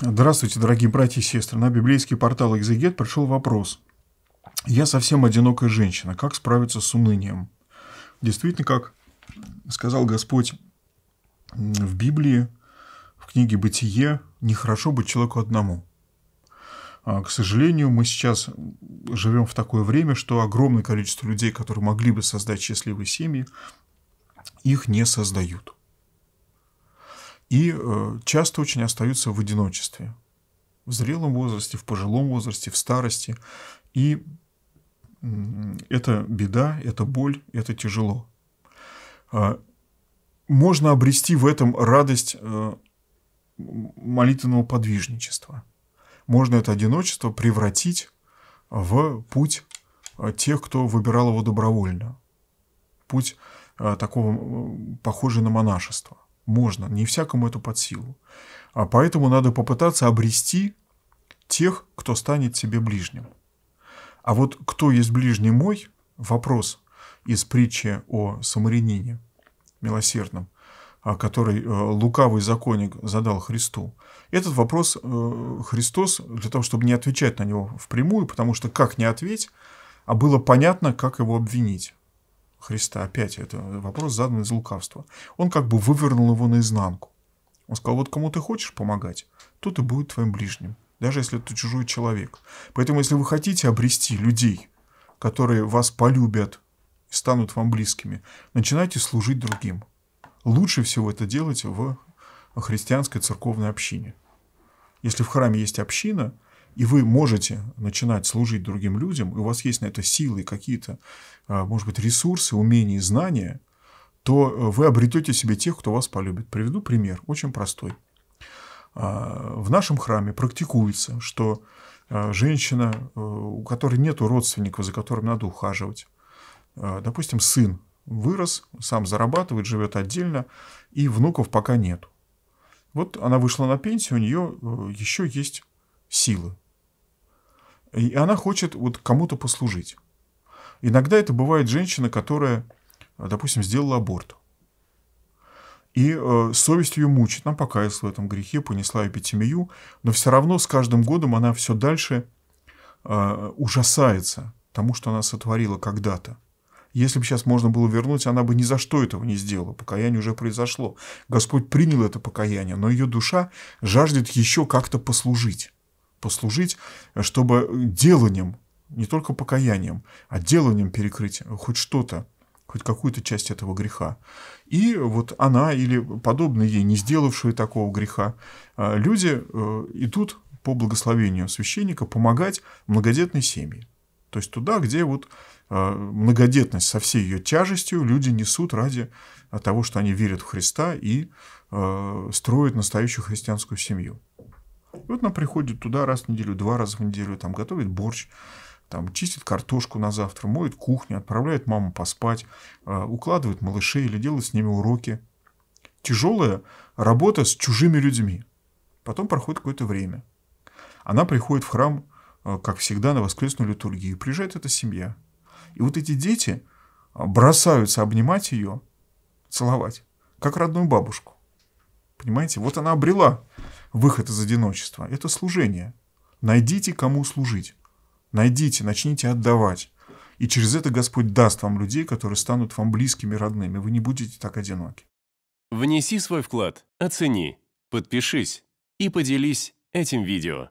Здравствуйте, дорогие братья и сестры. На библейский портал «Экзегет» пришел вопрос. Я совсем одинокая женщина. Как справиться с унынием? Действительно, как сказал Господь в Библии, в книге «Бытие», нехорошо быть человеку одному. А, к сожалению, мы сейчас живем в такое время, что огромное количество людей, которые могли бы создать счастливые семьи, их не создают и э, часто очень остаются в одиночестве. В зрелом возрасте, в пожилом возрасте, в старости. И это беда, это боль, это тяжело. А, можно обрести в этом радость э, молитвенного подвижничества. Можно это одиночество превратить в путь э, тех, кто выбирал его добровольно. Путь такого, похожий на монашество можно, не всякому это под силу. А поэтому надо попытаться обрести тех, кто станет тебе ближним. А вот кто есть ближний мой, вопрос из притчи о самарянине милосердном, а, который э, лукавый законник задал Христу. Этот вопрос э, Христос, для того, чтобы не отвечать на него впрямую, потому что как не ответь, а было понятно, как его обвинить. Христа. Опять это вопрос задан из лукавства. Он как бы вывернул его наизнанку. Он сказал, вот кому ты хочешь помогать, тот и будет твоим ближним, даже если это чужой человек. Поэтому, если вы хотите обрести людей, которые вас полюбят и станут вам близкими, начинайте служить другим. Лучше всего это делать в христианской церковной общине. Если в храме есть община – и вы можете начинать служить другим людям, и у вас есть на это силы, какие-то, а, может быть, ресурсы, умения, знания, то э, вы обретете себе тех, кто вас полюбит. Приведу пример, очень простой. А, в нашем храме практикуется, что э, женщина, э, у которой нет родственников, за которым надо ухаживать, допустим, сын вырос, сам зарабатывает, живет отдельно, и внуков пока нет. Вот она вышла на пенсию, у нее еще есть силы, и она хочет вот кому-то послужить. Иногда это бывает женщина, которая, допустим, сделала аборт. И э, совесть ее мучит, Нам покаялась в этом грехе, понесла эпитемию, но все равно с каждым годом она все дальше э, ужасается тому, что она сотворила когда-то. Если бы сейчас можно было вернуть, она бы ни за что этого не сделала. Покаяние уже произошло. Господь принял это покаяние, но ее душа жаждет еще как-то послужить послужить, э, чтобы деланием, не только покаянием, а деланием перекрыть хоть что-то, хоть какую-то часть этого греха. И вот она или подобные ей, не сделавшие такого греха, э, люди э, идут по благословению священника помогать многодетной семье. То есть туда, где вот многодетность со всей ее тяжестью люди несут ради того, что они верят в Христа и строят настоящую христианскую семью. И вот она приходит туда раз в неделю, два раза в неделю, там готовит борщ, там чистит картошку на завтра, моет кухню, отправляет маму поспать, э, укладывает малышей или делает с ними уроки. Тяжелая работа с чужими людьми. Потом проходит какое-то время. Она приходит в храм, э, как всегда, на воскресную литургию. Приезжает эта семья. И вот эти дети э, бросаются обнимать ее, целовать, как родную бабушку. Понимаете? Вот она обрела выход из одиночества. Это служение. Найдите, кому служить. Найдите, начните отдавать. И через это Господь даст вам людей, которые станут вам близкими, родными. Вы не будете так одиноки. Внеси свой вклад, оцени, подпишись и поделись этим видео.